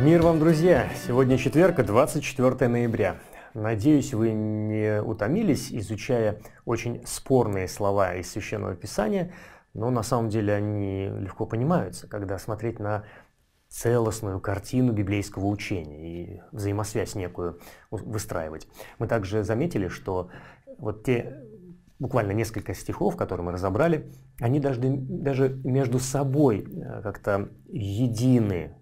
Мир вам, друзья! Сегодня четверг, 24 ноября. Надеюсь, вы не утомились, изучая очень спорные слова из Священного Писания, но на самом деле они легко понимаются, когда смотреть на целостную картину библейского учения и взаимосвязь некую выстраивать. Мы также заметили, что вот те буквально несколько стихов, которые мы разобрали, они даже, даже между собой э, как-то едины,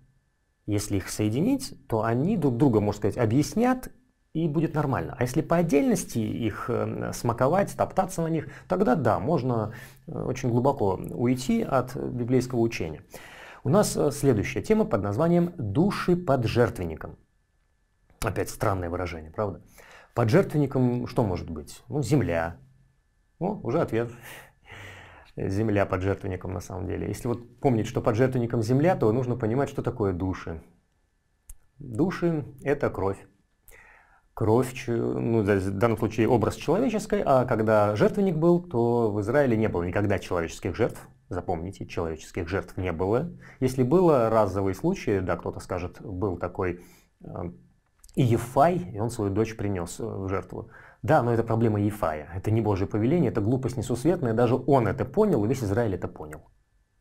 если их соединить, то они друг друга, можно сказать, объяснят и будет нормально. А если по отдельности их э, смаковать, топтаться на них, тогда да, можно э, очень глубоко уйти от библейского учения. У нас э, следующая тема под названием «Души под жертвенником». Опять странное выражение, правда? Под жертвенником что может быть? Ну, земля. О, уже ответ земля под жертвенником на самом деле. Если вот помнить, что под жертвенником земля, то нужно понимать, что такое души. Души – это кровь. Кровь, ну, в данном случае образ человеческой, а когда жертвенник был, то в Израиле не было никогда человеческих жертв. Запомните, человеческих жертв не было. Если было разовые случаи, да, кто-то скажет, был такой Иефай, э, и он свою дочь принес э, в жертву. Да, но это проблема Ефая. Это не Божье повеление, это глупость несусветная. Даже он это понял, и весь Израиль это понял.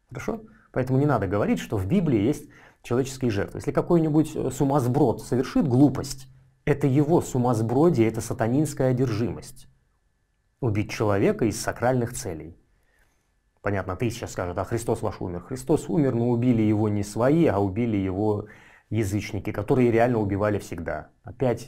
Хорошо? Поэтому не надо говорить, что в Библии есть человеческие жертвы. Если какой-нибудь э, сумасброд совершит глупость, это его сумасбродие, это сатанинская одержимость. Убить человека из сакральных целей. Понятно, ты сейчас скажешь, а Христос ваш умер. Христос умер, но убили его не свои, а убили его язычники, которые реально убивали всегда. Опять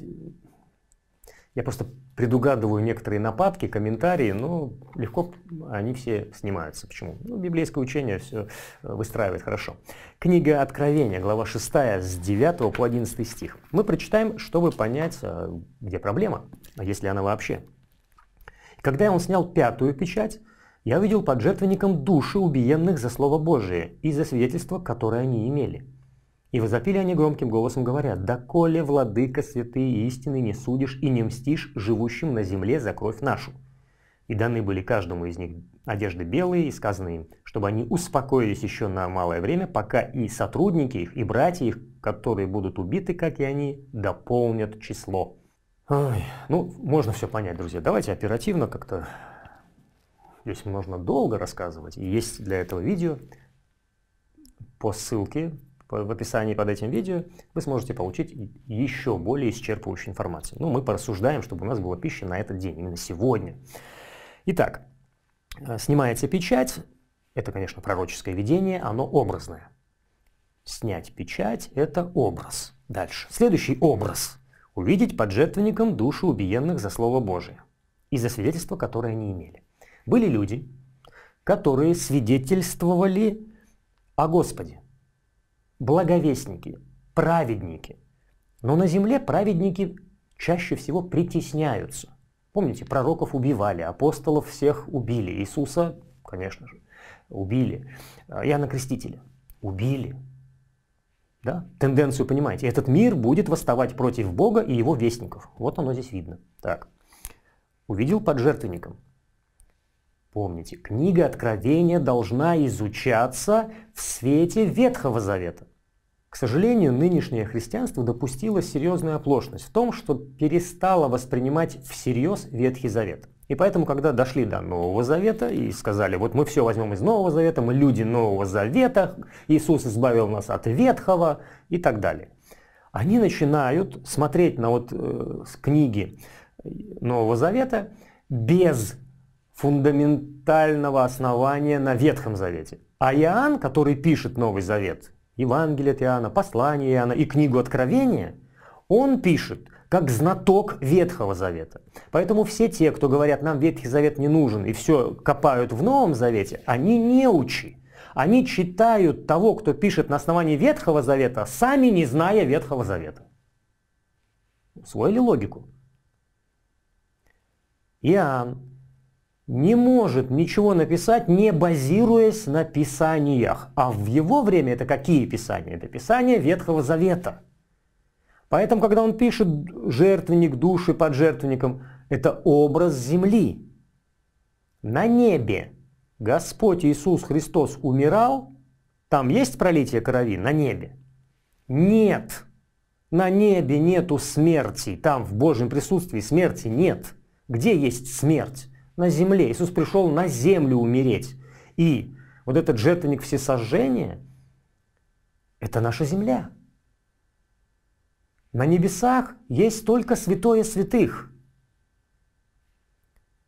я просто предугадываю некоторые нападки, комментарии, но легко они все снимаются. Почему? Ну, библейское учение все э, выстраивает хорошо. Книга Откровения, глава 6, с 9 по 11 стих. Мы прочитаем, чтобы понять, э, где проблема, а если она вообще. Когда он снял пятую печать, я увидел под жертвенником души убиенных за Слово Божие и за свидетельство, которое они имели. И возопили они громким голосом, говоря, «Да «Доколе, владыка святые истины, не судишь и не мстишь живущим на земле за кровь нашу». И даны были каждому из них одежды белые, и сказано им, чтобы они успокоились еще на малое время, пока и сотрудники их, и братья их, которые будут убиты, как и они, дополнят число. Ой, ну, можно все понять, друзья. Давайте оперативно как-то... Здесь можно долго рассказывать. И есть для этого видео по ссылке в описании под этим видео, вы сможете получить еще более исчерпывающую информацию. Ну, мы порассуждаем, чтобы у нас была пища на этот день, именно сегодня. Итак, э, снимается печать. Это, конечно, пророческое видение, оно образное. Снять печать – это образ. Дальше. Следующий образ. Увидеть под жертвенником души убиенных за Слово Божие и за свидетельство, которое они имели. Были люди, которые свидетельствовали о Господе благовестники, праведники. Но на земле праведники чаще всего притесняются. Помните, пророков убивали, апостолов всех убили, Иисуса, конечно же, убили, а, Иоанна Крестителя убили. Да? Тенденцию понимаете. Этот мир будет восставать против Бога и его вестников. Вот оно здесь видно. Так. Увидел под жертвенником. Помните, книга Откровения должна изучаться в свете Ветхого Завета. К сожалению, нынешнее христианство допустило серьезную оплошность в том, что перестало воспринимать всерьез Ветхий Завет. И поэтому, когда дошли до Нового Завета и сказали, вот мы все возьмем из Нового Завета, мы люди Нового Завета, Иисус избавил нас от Ветхого и так далее, они начинают смотреть на вот э, книги Нового Завета без фундаментального основания на Ветхом Завете. А Иоанн, который пишет Новый Завет, Евангелие от Иоанна, послание Иоанна и книгу Откровения, он пишет как знаток Ветхого Завета. Поэтому все те, кто говорят, нам Ветхий Завет не нужен, и все копают в Новом Завете, они неучи. Они читают того, кто пишет на основании Ветхого Завета, сами не зная Ветхого Завета. Усвоили логику? Иоанн не может ничего написать, не базируясь на писаниях. А в его время это какие писания? Это писания Ветхого Завета. Поэтому, когда он пишет «жертвенник души под жертвенником», это образ земли. На небе Господь Иисус Христос умирал, там есть пролитие крови на небе? Нет. На небе нету смерти, там в Божьем присутствии смерти нет. Где есть смерть? на земле. Иисус пришел на землю умереть. И вот этот жертвенник всесожжения – это наша земля. На небесах есть только святое святых.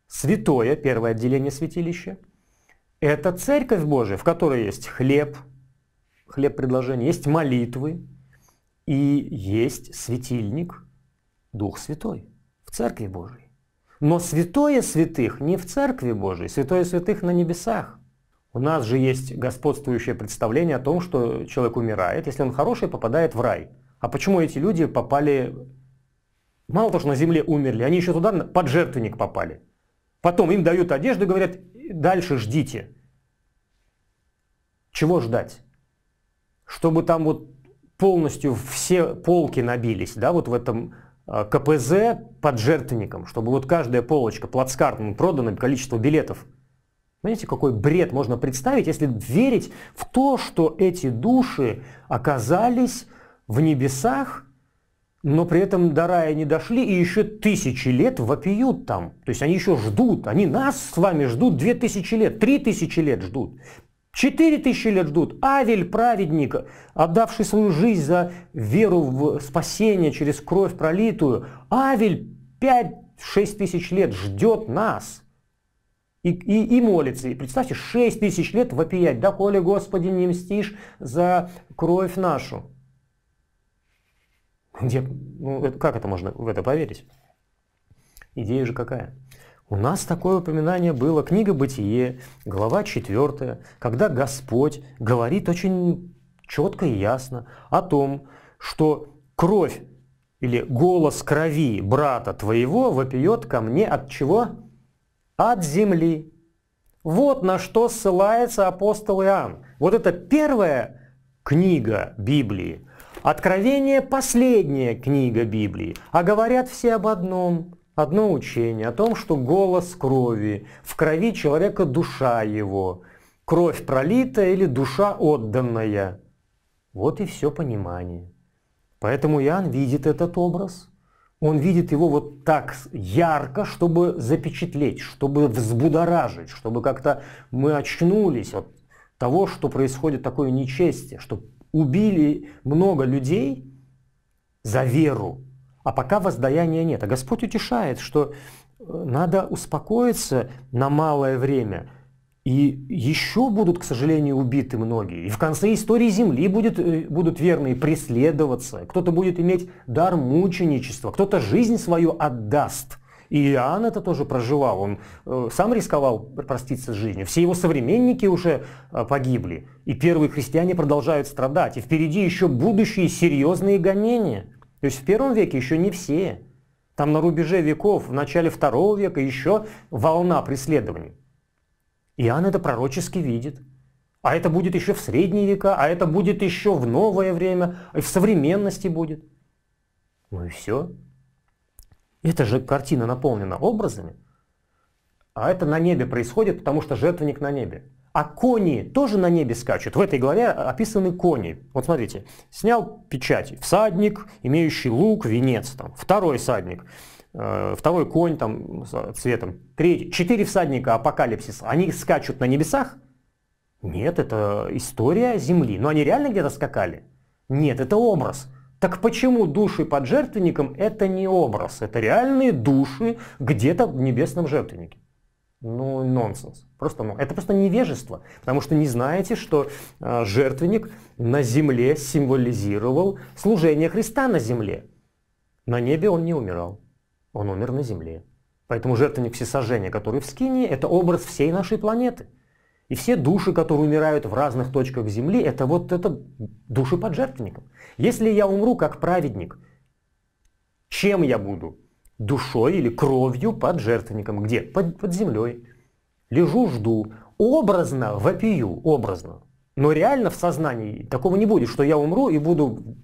Святое, первое отделение святилища, это церковь Божия, в которой есть хлеб, хлеб предложения, есть молитвы и есть светильник, Дух Святой в Церкви Божией. Но святое святых не в Церкви Божией, святое святых на небесах. У нас же есть господствующее представление о том, что человек умирает, если он хороший, попадает в рай. А почему эти люди попали, мало того, что на земле умерли, они еще туда под жертвенник попали. Потом им дают одежду и говорят, дальше ждите. Чего ждать? Чтобы там вот полностью все полки набились, да, вот в этом Э, КПЗ под жертвенником, чтобы вот каждая полочка плацкартным продано количество билетов. Понимаете, какой бред можно представить, если верить в то, что эти души оказались в небесах, но при этом до рая не дошли и еще тысячи лет вопиют там. То есть они еще ждут, они нас с вами ждут две тысячи лет, три тысячи лет ждут. Четыре тысячи лет ждут. Авель, праведник, отдавший свою жизнь за веру в спасение через кровь пролитую, Авель пять-шесть тысяч лет ждет нас. И, и, и молится. И представьте, шесть тысяч лет вопиять, да коли, Господи, не мстишь за кровь нашу. Где, ну, как это можно в это поверить? Идея же какая? У нас такое упоминание было, книга «Бытие», глава 4, когда Господь говорит очень четко и ясно о том, что кровь или голос крови брата твоего вопиет ко мне от чего? От земли. Вот на что ссылается апостол Иоанн. Вот это первая книга Библии. Откровение – последняя книга Библии. А говорят все об одном – одно учение о том, что голос крови, в крови человека душа его, кровь пролитая или душа отданная. Вот и все понимание. Поэтому Иоанн видит этот образ, он видит его вот так ярко, чтобы запечатлеть, чтобы взбудоражить, чтобы как-то мы очнулись от того, что происходит такое нечестие, что убили много людей за веру, а пока воздаяния нет. А Господь утешает, что э, надо успокоиться на малое время. И еще будут, к сожалению, убиты многие. И в конце истории Земли будет, э, будут верные преследоваться. Кто-то будет иметь дар мученичества, кто-то жизнь свою отдаст – и Иоанн это тоже проживал, он э, сам рисковал проститься с жизнью. Все его современники уже э, погибли, и первые христиане продолжают страдать, и впереди еще будущие серьезные гонения. То есть в первом веке еще не все. Там на рубеже веков, в начале второго века еще волна преследований. Иоанн это пророчески видит. А это будет еще в средние века, а это будет еще в новое время, и в современности будет. Ну и все. Это же картина наполнена образами. А это на небе происходит, потому что жертвенник на небе. А кони тоже на небе скачут. В этой главе описаны кони. Вот смотрите, снял печать всадник, имеющий лук, венец, там, второй всадник, э, второй конь там цветом, третий, четыре всадника апокалипсиса. они скачут на небесах? Нет, это история Земли. Но они реально где-то скакали? Нет, это образ. Так почему души под жертвенником это не образ? Это реальные души где-то в небесном жертвеннике ну, нонсенс. Просто ну, это просто невежество, потому что не знаете, что э, жертвенник на земле символизировал служение Христа на земле. На небе он не умирал, он умер на земле. Поэтому жертвенник всесожжения, который в скине, это образ всей нашей планеты. И все души, которые умирают в разных точках Земли, это вот это души под жертвенником. Если я умру как праведник, чем я буду? душой или кровью под жертвенником. Где? Под, под землей. Лежу, жду. Образно вопию, образно. Но реально в сознании такого не будет, что я умру и буду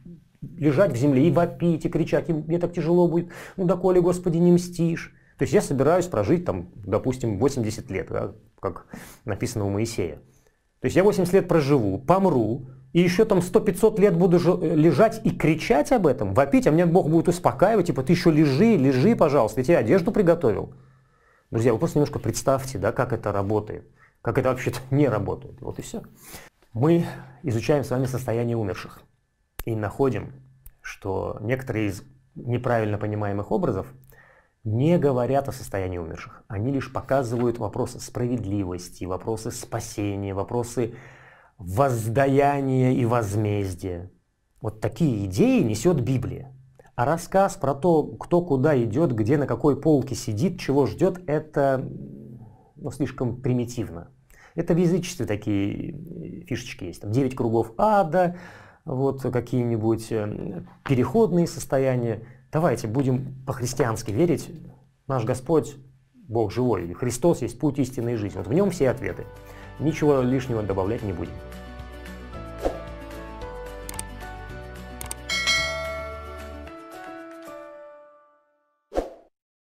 лежать в земле и вопить, и кричать, и мне так тяжело будет, ну доколе, Господи, не мстишь. То есть я собираюсь прожить там, допустим, 80 лет, да, как написано у Моисея. То есть я 80 лет проживу, помру, и еще там 100-500 лет буду лежать и кричать об этом, вопить, а мне Бог будет успокаивать, типа, ты еще лежи, лежи, пожалуйста, я тебе одежду приготовил. Друзья, вы просто немножко представьте, да, как это работает, как это вообще-то не работает. Вот и все. Мы изучаем с вами состояние умерших и находим, что некоторые из неправильно понимаемых образов не говорят о состоянии умерших. Они лишь показывают вопросы справедливости, вопросы спасения, вопросы воздаяние и возмездие. Вот такие идеи несет Библия. А рассказ про то, кто куда идет, где на какой полке сидит, чего ждет, это ну, слишком примитивно. Это в язычестве такие э, фишечки есть. Там 9 кругов ада, вот какие-нибудь э, переходные состояния. Давайте будем по-христиански верить. Наш Господь, Бог живой, Христос есть путь истинной жизни. Вот в нем все ответы ничего лишнего добавлять не будем.